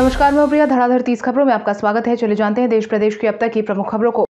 नमस्कार मैं प्रिया धड़ाधड़ तीस खबरों में आपका स्वागत है चले जानते हैं देश प्रदेश की अब तक की प्रमुख खबरों को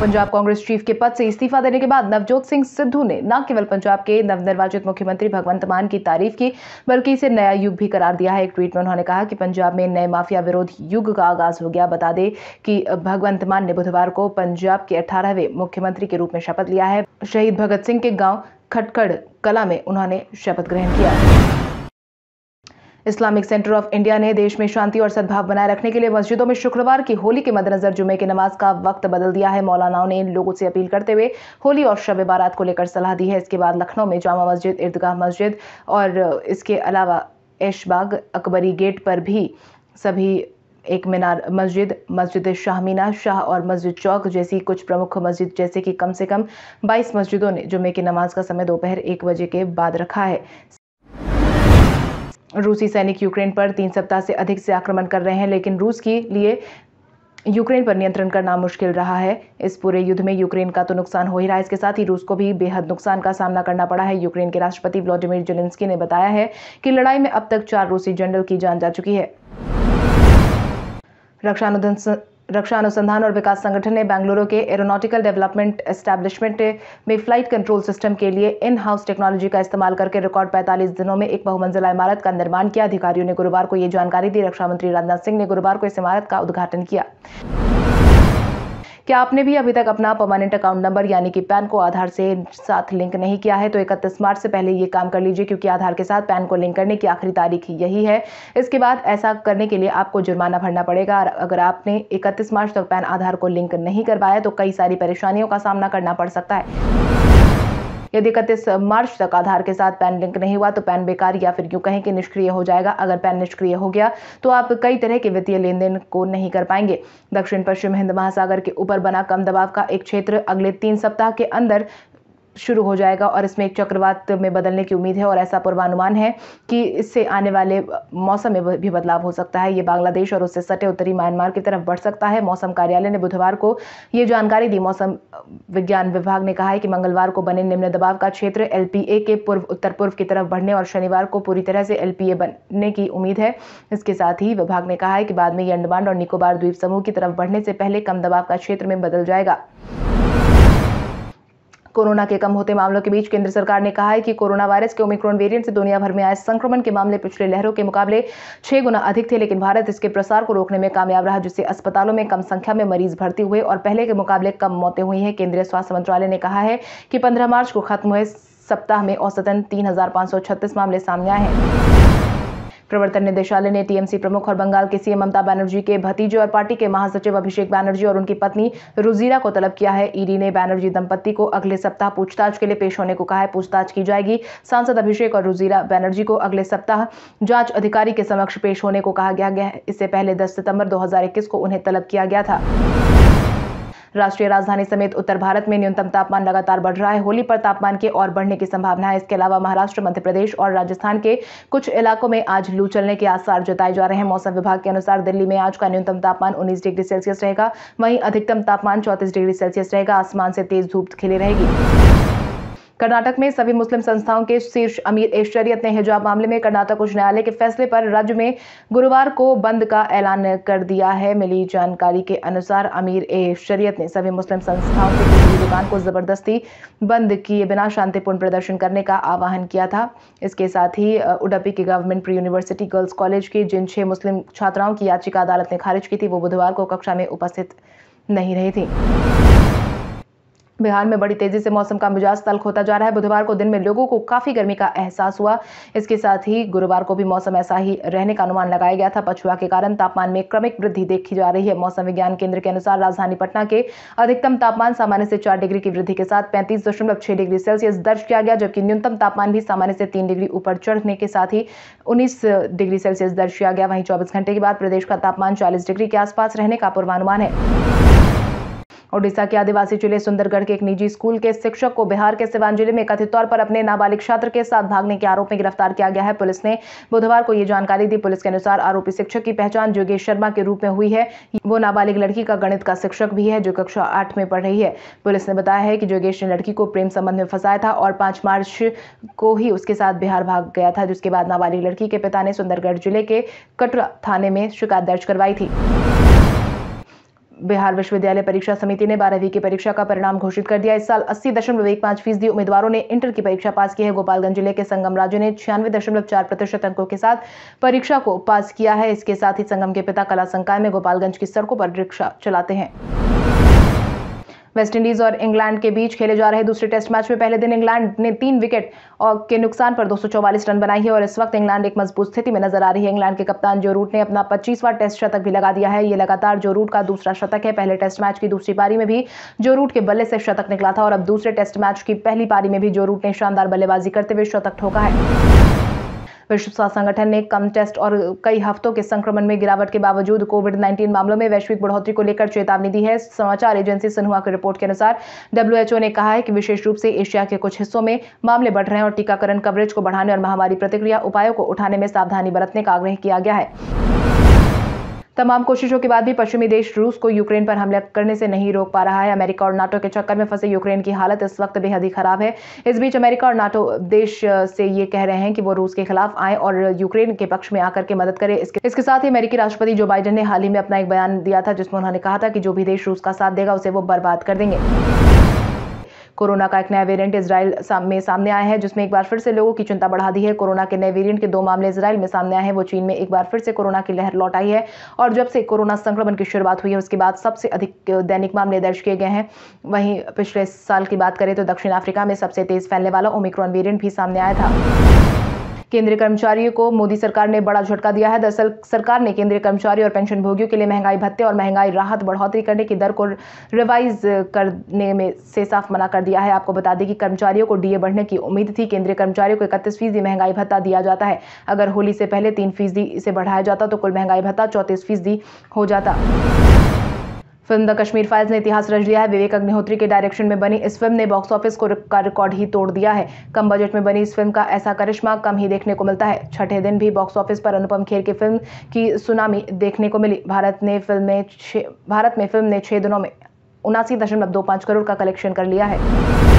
पंजाब कांग्रेस चीफ के पद से इस्तीफा देने के बाद नवजोत सिंह सिद्धू ने न केवल पंजाब के नवनिर्वाचित मुख्यमंत्री भगवंत मान की तारीफ की बल्कि इसे नया युग भी करार दिया है एक ट्वीट में उन्होंने कहा कि पंजाब में नए माफिया विरोधी युग का आगाज हो गया बता दें कि भगवंत मान ने बुधवार को पंजाब के अठारहवें मुख्यमंत्री के रूप में शपथ लिया है शहीद भगत सिंह के गाँव खटखड़ कला में उन्होंने शपथ ग्रहण किया इस्लामिक सेंटर ऑफ इंडिया ने देश में शांति और सद्भाव बनाए रखने के लिए मस्जिदों में शुक्रवार की होली के मद्देनजर जुमे की नमाज का वक्त बदल दिया है मौलानाओं ने लोगों से अपील करते हुए होली और शब बारात को लेकर सलाह दी है इसके बाद लखनऊ में जामा मस्जिद ईदगाह मस्जिद और इसके अलावा ऐशबाग अकबरी गेट पर भी सभी एक मीनार मस्जिद मस्जिद शाह मीना शाह और मस्जिद चौक जैसी कुछ प्रमुख मस्जिद जैसे कि कम से कम 22 मस्जिदों ने जुमे की नमाज का समय दोपहर एक बजे के बाद रखा है रूसी सैनिक यूक्रेन पर तीन सप्ताह से अधिक से आक्रमण कर रहे हैं लेकिन रूस के लिए यूक्रेन पर नियंत्रण करना मुश्किल रहा है इस पूरे युद्ध में यूक्रेन का तो नुकसान हो ही रहा है इसके साथ ही रूस को भी बेहद नुकसान का सामना करना पड़ा है यूक्रेन के राष्ट्रपति व्लादिमीर जेलेंस्की ने बताया है कि लड़ाई में अब तक चार रूसी जनरल की जान जा चुकी है रक्षा रक्षा अनुसंधान और विकास संगठन ने बेंगलुरु के एरोनॉटिकल डेवलपमेंट एस्टैब्लिशमेंट में फ्लाइट कंट्रोल सिस्टम के लिए इन हाउस टेक्नोलॉजी का इस्तेमाल करके रिकॉर्ड 45 दिनों में एक बहुमंजिला इमारत का निर्माण किया अधिकारियों ने गुरुवार को ये जानकारी दी रक्षा मंत्री राजनाथ सिंह ने गुरुवार को इस इमारत का उद्घाटन किया क्या आपने भी अभी तक अपना परमानेंट अकाउंट नंबर यानी कि पैन को आधार से साथ लिंक नहीं किया है तो इकतीस मार्च से पहले ये काम कर लीजिए क्योंकि आधार के साथ पैन को लिंक करने की आखिरी तारीख यही है इसके बाद ऐसा करने के लिए आपको जुर्माना भरना पड़ेगा और अगर आपने इकतीस मार्च तक पैन आधार को लिंक नहीं करवाया तो कई सारी परेशानियों का सामना करना पड़ सकता है यदि इकतीस मार्च तक आधार के साथ पैन लिंक नहीं हुआ तो पैन बेकार या फिर यूँ कहें कि निष्क्रिय हो जाएगा अगर पैन निष्क्रिय हो गया तो आप कई तरह के वित्तीय लेन देन को नहीं कर पाएंगे दक्षिण पश्चिम हिंद महासागर के ऊपर बना कम दबाव का एक क्षेत्र अगले तीन सप्ताह के अंदर शुरू हो जाएगा और इसमें एक चक्रवात में बदलने की उम्मीद है और ऐसा पूर्वानुमान है कि इससे आने वाले मौसम में भी बदलाव हो सकता है ये बांग्लादेश और उससे सटे उत्तरी म्यांमार की तरफ बढ़ सकता है मौसम कार्यालय ने बुधवार को ये जानकारी दी मौसम विज्ञान विभाग ने कहा है कि मंगलवार को बने निम्न दबाव का क्षेत्र एल के पूर्व उत्तर पूर्व की तरफ बढ़ने और शनिवार को पूरी तरह से एल बनने की उम्मीद है इसके साथ ही विभाग ने कहा है कि बाद में ये अंडमान और निकोबार द्वीप समूह की तरफ बढ़ने से पहले कम दबाव का क्षेत्र में बदल जाएगा कोरोना के कम होते मामलों के बीच केंद्र सरकार ने कहा है कि कोरोना वायरस के ओमिक्रॉन वेरिएंट से दुनिया भर में आए संक्रमण के मामले पिछले लहरों के मुकाबले छह गुना अधिक थे लेकिन भारत इसके प्रसार को रोकने में कामयाब रहा जिससे अस्पतालों में कम संख्या में मरीज भर्ती हुए और पहले के मुकाबले कम मौतें हुई हैं केंद्रीय स्वास्थ्य मंत्रालय ने कहा है कि पंद्रह मार्च को खत्म हुए सप्ताह में औसतन तीन मामले सामने आए हैं प्रवर्तन निदेशालय ने टीएमसी प्रमुख और बंगाल के सीएम ममता बनर्जी के भतीजे और पार्टी के महासचिव अभिषेक बनर्जी और उनकी पत्नी रुजीरा को तलब किया है ईडी ने बैनर्जी दंपत्ति को अगले सप्ताह पूछताछ के लिए पेश होने को कहा है पूछताछ की जाएगी सांसद अभिषेक और रुजीरा बैनर्जी को अगले सप्ताह जांच अधिकारी के समक्ष पेश होने को कहा गया है इससे पहले दस सितंबर दो को उन्हें तलब किया गया था राष्ट्रीय राजधानी समेत उत्तर भारत में न्यूनतम तापमान लगातार बढ़ रहा है होली पर तापमान के और बढ़ने की संभावना है इसके अलावा महाराष्ट्र मध्य प्रदेश और राजस्थान के कुछ इलाकों में आज लू चलने के आसार जताए जा रहे हैं मौसम विभाग के अनुसार दिल्ली में आज का न्यूनतम तापमान उन्नीस डिग्री सेल्सियस रहेगा वहीं अधिकतम तापमान चौंतीस डिग्री सेल्सियस रहेगा आसमान से तेज धूप खिली रहेगी कर्नाटक में सभी मुस्लिम संस्थाओं के शीर्ष अमीर ऐश्वर्यत ने हिजाब मामले में कर्नाटक उच्च न्यायालय के फैसले पर राज्य में गुरुवार को बंद का ऐलान कर दिया है मिली जानकारी के अनुसार अमीर ए शरियत ने सभी मुस्लिम संस्थाओं के दुकान को जबरदस्ती बंद किए बिना शांतिपूर्ण प्रदर्शन करने का आह्वान किया था इसके साथ ही उडपी के government pre university girls college की जिन छह मुस्लिम छात्राओं की याचिका अदालत ने खारिज की थी वो बुधवार को कक्षा में उपस्थित नहीं रही थी बिहार में बड़ी तेज़ी से मौसम का मिजाज तल्ख होता जा रहा है बुधवार को दिन में लोगों को काफ़ी गर्मी का एहसास हुआ इसके साथ ही गुरुवार को भी मौसम ऐसा ही रहने का अनुमान लगाया गया था पछुआ के कारण तापमान में क्रमिक वृद्धि देखी जा रही है मौसम विज्ञान केंद्र के अनुसार राजधानी पटना के अधिकतम तापमान सामान्य से चार डिग्री की वृद्धि के साथ पैंतीस डिग्री सेल्सियस दर्ज किया गया जबकि न्यूनतम तापमान भी सामान्य से तीन डिग्री ऊपर चढ़ने के साथ ही उन्नीस डिग्री सेल्सियस दर्ज किया गया वहीं चौबीस घंटे के बाद प्रदेश का तापमान चालीस डिग्री के आसपास रहने का पूर्वानुमान है ओडिशा के आदिवासी जिले सुंदरगढ़ के एक निजी स्कूल के शिक्षक को बिहार के सिवान जिले में कथित तौर पर अपने नाबालिग छात्र के साथ भागने के आरोप में गिरफ्तार किया गया है पुलिस ने बुधवार को यह जानकारी दी पुलिस के अनुसार आरोपी शिक्षक की पहचान जोगेश शर्मा के रूप में हुई है वो नाबालिग लड़की का गणित का शिक्षक भी है जो कक्षा आठ में पढ़ रही है पुलिस ने बताया है कि जोगेश ने लड़की को प्रेम संबंध में फंसाया था और पांच मार्च को ही उसके साथ बिहार भाग गया था जिसके बाद नाबालिग लड़की के पिता ने सुंदरगढ़ जिले के कटरा थाने में शिकायत दर्ज करवाई थी बिहार विश्वविद्यालय परीक्षा समिति ने बारहवीं की परीक्षा का परिणाम घोषित कर दिया इस साल अस्सी दशमलव एक पांच फीसदी उम्मीदवारों ने इंटर की परीक्षा पास की है गोपालगंज जिले के संगम राजू ने छियानवे दशमलव चार प्रतिशत अंकों के साथ परीक्षा को पास किया है इसके साथ ही संगम के पिता कला संकाय में गोपालगंज की सड़कों पर रिक्शा चलाते हैं वेस्टइंडीज और इंग्लैंड के बीच खेले जा रहे दूसरे टेस्ट मैच में पहले दिन इंग्लैंड ने तीन विकेट के नुकसान पर दो रन बनाई है और इस वक्त इंग्लैंड एक मजबूत स्थिति में नजर आ रही है इंग्लैंड के कप्तान जो रूट ने अपना पच्चीसवां टेस्ट शतक भी लगा दिया है ये लगातार जो रूट का दूसरा शतक है पहले टेस्ट मैच की दूसरी पारी में भी जो रूट के बल्ले से शतक निकला था और अब दूसरे टेस्ट मैच की पहली पारी में भी जो रूट ने शानदार बल्लेबाजी करते हुए शतक ठोका है विश्व स्वास्थ्य संगठन ने कम टेस्ट और कई हफ्तों के संक्रमण में गिरावट के बावजूद कोविड नाइन्टीन मामलों में वैश्विक बढ़ोतरी को लेकर चेतावनी दी है समाचार एजेंसी सिन्हा की रिपोर्ट के अनुसार डब्ल्यूएचओ ने कहा है कि विशेष रूप से एशिया के कुछ हिस्सों में मामले बढ़ रहे हैं और टीकाकरण कवरेज को बढ़ाने और महामारी प्रतिक्रिया उपायों को उठाने में सावधानी बरतने का आग्रह किया गया है तमाम कोशिशों के बाद भी पश्चिमी देश रूस को यूक्रेन पर हमला करने से नहीं रोक पा रहा है अमेरिका और नाटो के चक्कर में फंसे यूक्रेन की हालत इस वक्त बेहद ही खराब है इस बीच अमेरिका और नाटो देश से ये कह रहे हैं कि वो रूस के खिलाफ आए और यूक्रेन के पक्ष में आकर के मदद करें इसके, इसके साथ ही अमेरिकी राष्ट्रपति जो बाइडन ने हाल ही में अपना एक बयान दिया था जिसमें उन्होंने कहा था कि जो भी देश रूस का साथ देगा उसे वो बर्बाद कर देंगे कोरोना का एक नया वेरिएंट इसराइल में सामने आया है जिसमें एक बार फिर से लोगों की चिंता बढ़ा दी है कोरोना के नए वेरिएंट के दो मामले इसराइल में सामने आए हैं वो चीन में एक बार फिर से कोरोना की लहर लौट आई है और जब से कोरोना संक्रमण की शुरुआत हुई है उसके बाद सबसे अधिक दैनिक मामले दर्ज किए गए हैं वहीं पिछले साल की बात करें तो दक्षिण अफ्रीका में सबसे तेज फैलने वाला ओमिक्रॉन वेरियंट भी सामने आया था केंद्रीय कर्मचारियों को मोदी सरकार ने बड़ा झटका दिया है दरअसल सरकार ने केंद्रीय कर्मचारी और पेंशनभोगियों के लिए महंगाई भत्ते और महंगाई राहत बढ़ोतरी करने की दर को रिवाइज करने में से साफ मना कर दिया है आपको बता दें कि कर्मचारियों को डीए बढ़ने की उम्मीद थी केंद्रीय कर्मचारियों को इकतीस फीसदी महंगाई भत्ता दिया जाता है अगर होली से पहले तीन फीसदी इसे बढ़ाया जाता तो कुल महंगाई भत्ता चौंतीस फीसदी हो जाता फिल्म द कश्मीर फाइल्स ने इतिहास रच दिया है विवेक अग्निहोत्री के डायरेक्शन में बनी इस फिल्म ने बॉक्स ऑफिस को का रिकॉर्ड ही तोड़ दिया है कम बजट में बनी इस फिल्म का ऐसा करिश्मा कम ही देखने को मिलता है छठे दिन भी बॉक्स ऑफिस पर अनुपम खेर की फिल्म की सुनामी देखने को मिली भारत ने फिल्म में भारत में फिल्म ने छह दिनों में उनासी दशमलव दो पाँच करोड़ का कलेक्शन कर लिया है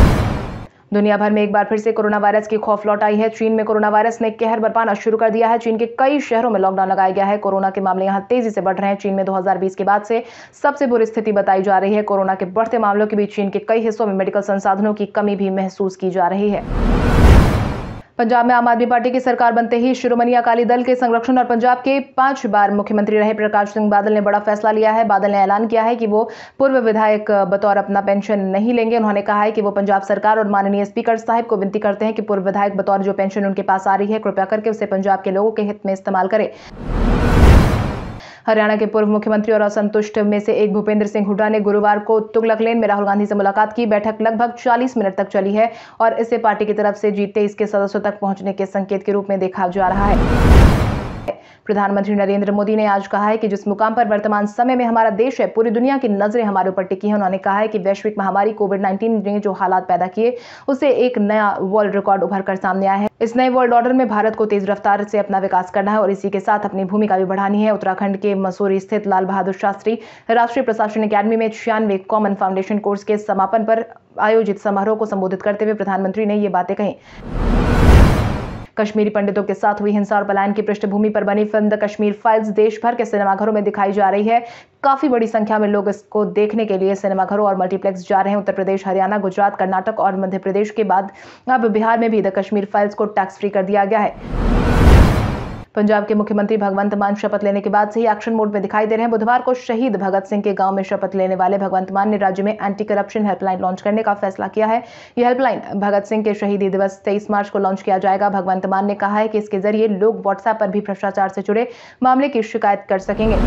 दुनिया भर में एक बार फिर से कोरोना वायरस की खौफ लौट आई है चीन में कोरोना वायरस ने कहर बरपाना शुरू कर दिया है चीन के कई शहरों में लॉकडाउन लगाया गया है कोरोना के मामले यहां तेजी से बढ़ रहे हैं चीन में 2020 के बाद से सबसे बुरी स्थिति बताई जा रही है कोरोना के बढ़ते मामलों के बीच चीन के कई हिस्सों में मेडिकल संसाधनों की कमी भी महसूस की जा रही है पंजाब में आम आदमी पार्टी की सरकार बनते ही शिरोमणि अकाली दल के संरक्षण और पंजाब के पांच बार मुख्यमंत्री रहे प्रकाश सिंह बादल ने बड़ा फैसला लिया है बादल ने ऐलान किया है कि वो पूर्व विधायक बतौर अपना पेंशन नहीं लेंगे उन्होंने कहा है कि वो पंजाब सरकार और माननीय स्पीकर साहब को विनती करते हैं कि पूर्व विधायक बतौर जो पेंशन उनके पास आ रही है कृपया करके उसे पंजाब के लोगों के हित में इस्तेमाल करें हरियाणा के पूर्व मुख्यमंत्री और असंतुष्ट में से एक भूपेंद्र सिंह हुड्डा ने गुरुवार को तुगलक लेन में राहुल गांधी से मुलाकात की बैठक लगभग चालीस मिनट तक चली है और इसे पार्टी की तरफ से जीतते इसके सदस्यों तक पहुंचने के संकेत के रूप में देखा जा रहा है प्रधानमंत्री नरेंद्र मोदी ने आज कहा है कि जिस मुकाम पर वर्तमान समय में हमारा देश है पूरी दुनिया की नजरें हमारे ऊपर टिकी है उन्होंने कहा है कि वैश्विक महामारी कोविड नाइन्टीन ने जो हालात पैदा किए उससे एक नया वर्ल्ड रिकॉर्ड उभर कर सामने आया है इस नए वर्ल्ड ऑर्डर में भारत को तेज रफ्तार से अपना विकास करना है और इसी के साथ अपनी भूमिका भी बढ़ानी है उत्तराखंड के मसूरी स्थित लाल बहादुर शास्त्री राष्ट्रीय प्रशासन अकेडमी में छियानवे कॉमन फाउंडेशन कोर्स के समापन पर आयोजित समारोह को संबोधित करते हुए प्रधानमंत्री ने ये बातें कही कश्मीरी पंडितों के साथ हुई हिंसा और पलायन की पृष्ठभूमि पर बनी फिल्म द कश्मीर फाइल्स देश भर के सिनेमाघरों में दिखाई जा रही है काफी बड़ी संख्या में लोग इसको देखने के लिए सिनेमाघरों और मल्टीप्लेक्स जा रहे हैं उत्तर प्रदेश हरियाणा गुजरात कर्नाटक और मध्य प्रदेश के बाद अब बिहार में भी द कश्मीर फाइल्स को टैक्स फ्री कर दिया गया है पंजाब के मुख्यमंत्री भगवंत मान शपथ लेने के बाद से ही एक्शन मोड में दिखाई दे रहे हैं बुधवार को शहीद भगत सिंह के गांव में शपथ लेने वाले भगवंत मान ने राज्य में एंटी करप्शन हेल्पलाइन लॉन्च करने का फैसला किया है यह हेल्पलाइन भगत सिंह के शहीदी दिवस तेईस मार्च को लॉन्च किया जाएगा भगवंत मान ने कहा है कि इसके जरिए लोग व्हाट्सएप पर भी भ्रष्टाचार से जुड़े मामले की शिकायत कर सकेंगे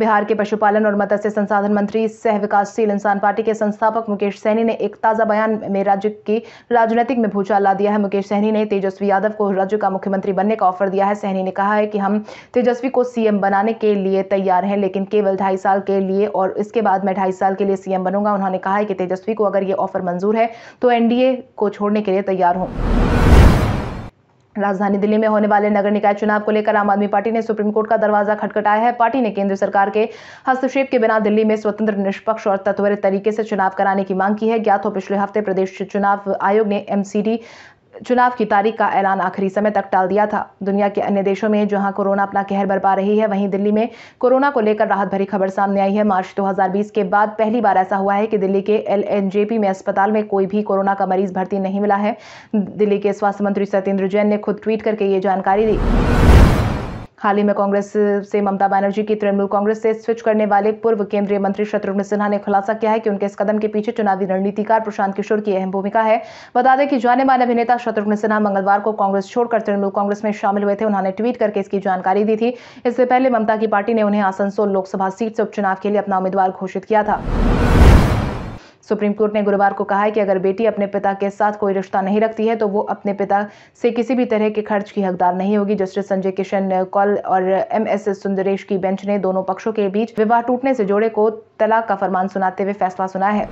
बिहार के पशुपालन और मत्स्य संसाधन मंत्री सह विकासशील इंसान पार्टी के संस्थापक मुकेश सहनी ने एक ताज़ा बयान में राज्य की राजनीतिक में भूचाल ला दिया है मुकेश सहनी ने तेजस्वी यादव को राज्य का मुख्यमंत्री बनने का ऑफर दिया है सहनी ने कहा है कि हम तेजस्वी को सीएम बनाने के लिए तैयार हैं लेकिन केवल ढाई साल के लिए और इसके बाद मैं ढाई साल के लिए सीएम बनूंगा उन्होंने कहा है कि तेजस्वी को अगर ये ऑफर मंजूर है तो एनडीए को छोड़ने के लिए तैयार हूँ राजधानी दिल्ली में होने वाले नगर निकाय चुनाव को लेकर आम आदमी पार्टी ने सुप्रीम कोर्ट का दरवाजा खटखटाया है पार्टी ने केंद्र सरकार के हस्तक्षेप के बिना दिल्ली में स्वतंत्र निष्पक्ष और तत्वरित तरीके से चुनाव कराने की मांग की है ज्ञात हो पिछले हफ्ते प्रदेश चुनाव आयोग ने एमसीडी चुनाव की तारीख का ऐलान आखिरी समय तक टाल दिया था दुनिया के अन्य देशों में जहां कोरोना अपना कहर बरपा रही है वहीं दिल्ली में कोरोना को लेकर राहत भरी खबर सामने आई है मार्च 2020 के बाद पहली बार ऐसा हुआ है कि दिल्ली के एल में अस्पताल में कोई भी कोरोना का मरीज भर्ती नहीं मिला है दिल्ली के स्वास्थ्य मंत्री सत्येंद्र जैन ने खुद ट्वीट करके ये जानकारी दी हाल ही में कांग्रेस से ममता बनर्जी की तृणमूल कांग्रेस से स्विच करने वाले पूर्व केंद्रीय मंत्री शत्रुघ्न सिन्हा ने खुलासा किया है कि उनके इस कदम के पीछे चुनावी रणनीतिकार प्रशांत किशोर की अहम भूमिका है बता दें कि जाने माने अभिनेता शत्रुघ्न सिन्हा मंगलवार को कांग्रेस छोड़कर तृणमूल कांग्रेस में शामिल हुए थे उन्होंने ट्वीट करके इसकी जानकारी दी थी इससे पहले ममता की पार्टी ने उन्हें आसनसोल लोकसभा सीट से उपचुनाव के लिए अपना उम्मीदवार घोषित किया था सुप्रीम कोर्ट ने गुरुवार को कहा है कि अगर बेटी अपने पिता के साथ कोई रिश्ता नहीं रखती है तो वो अपने पिता से किसी भी तरह के खर्च की हकदार नहीं होगी जस्टिस संजय किशन कौल और एम एस सुंदरेश की बेंच ने दोनों पक्षों के बीच विवाह टूटने से जोड़े को तलाक का फरमान सुनाते हुए फैसला सुना है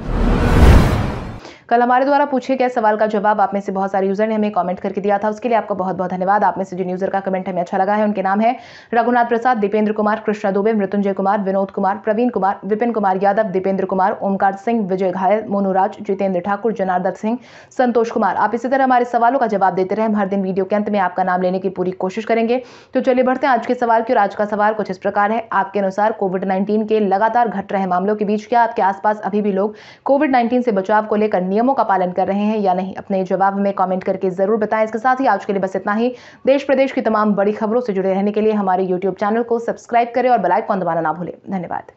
कल हमारे द्वारा पूछे गए सवाल का जवाब आप में से बहुत सारे यूजर ने हमें कमेंट करके दिया था उसके लिए आपका बहुत बहुत धन्यवाद आप में से जिन यूजर का कमेंट हमें अच्छा लगा है उनके नाम है रघुनाथ प्रसाद दीपेंद्र कुमार कृष्णा दुबे मृत्युंजय कुमार विनोद कुमार प्रवीण कुमार विपिन कुमार यादव दीपेंद्र कुमार ओमकार सिंह विजय घायल मोनूराज जितेंद्र ठाकुर जनार्दन सिंह संतोष कुमार आप इसी तरह हमारे सवालों का जवाब देते रहे हम हर दिन वीडियो के अंत में आपका नाम लेने की पूरी कोशिश करेंगे तो चलिए बढ़ते हैं आज के सवाल की और आज का सवाल कुछ इस प्रकार है आपके अनुसार कोविड नाइन्टीन के लगातार घट रहे मामलों के बीच क्या आपके आसपास अभी भी लोग कोविड नाइन्टीन से बचाव को लेकर नियमों का पालन कर रहे हैं या नहीं अपने जवाब में कॉमेंट करके ज़रूर बताएं इसके साथ ही आज के लिए बस इतना ही देश प्रदेश की तमाम बड़ी खबरों से जुड़े रहने के लिए हमारे यूट्यूब चैनल को सब्सक्राइब करें और बेलाइकॉन दबाना ना भूलें धन्यवाद